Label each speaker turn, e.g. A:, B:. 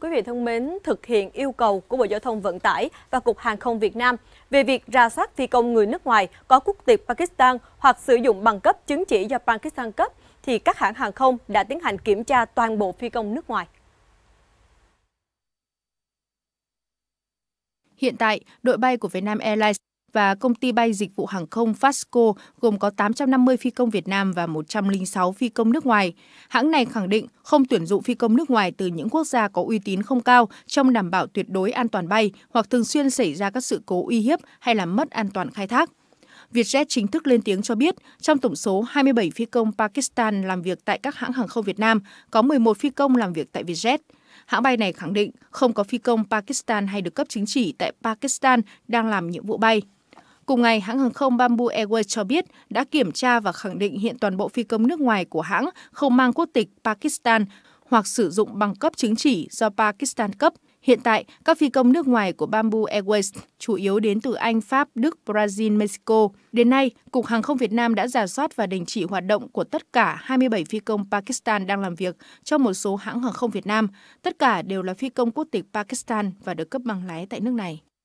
A: Quý vị thân mến, thực hiện yêu cầu của Bộ Giao thông Vận tải và Cục Hàng không Việt Nam về việc ra soát phi công người nước ngoài có quốc tịch Pakistan hoặc sử dụng bằng cấp chứng chỉ do Pakistan cấp, thì các hãng hàng không đã tiến hành kiểm tra toàn bộ phi công nước ngoài.
B: Hiện tại, đội bay của Vietnam Airlines và công ty bay dịch vụ hàng không Fasco gồm có 850 phi công Việt Nam và 106 phi công nước ngoài. Hãng này khẳng định không tuyển dụng phi công nước ngoài từ những quốc gia có uy tín không cao trong đảm bảo tuyệt đối an toàn bay hoặc thường xuyên xảy ra các sự cố uy hiếp hay làm mất an toàn khai thác. Vietjet chính thức lên tiếng cho biết, trong tổng số 27 phi công Pakistan làm việc tại các hãng hàng không Việt Nam, có 11 phi công làm việc tại Vietjet. Hãng bay này khẳng định không có phi công Pakistan hay được cấp chứng chỉ tại Pakistan đang làm nhiệm vụ bay. Cùng ngày, hãng hàng không Bamboo Airways cho biết đã kiểm tra và khẳng định hiện toàn bộ phi công nước ngoài của hãng không mang quốc tịch Pakistan hoặc sử dụng bằng cấp chứng chỉ do Pakistan cấp. Hiện tại, các phi công nước ngoài của Bamboo Airways chủ yếu đến từ Anh, Pháp, Đức, Brazil, Mexico. Đến nay, Cục Hàng không Việt Nam đã giả soát và đình chỉ hoạt động của tất cả 27 phi công Pakistan đang làm việc cho một số hãng hàng không Việt Nam. Tất cả đều là phi công quốc tịch Pakistan và được cấp bằng lái tại nước này.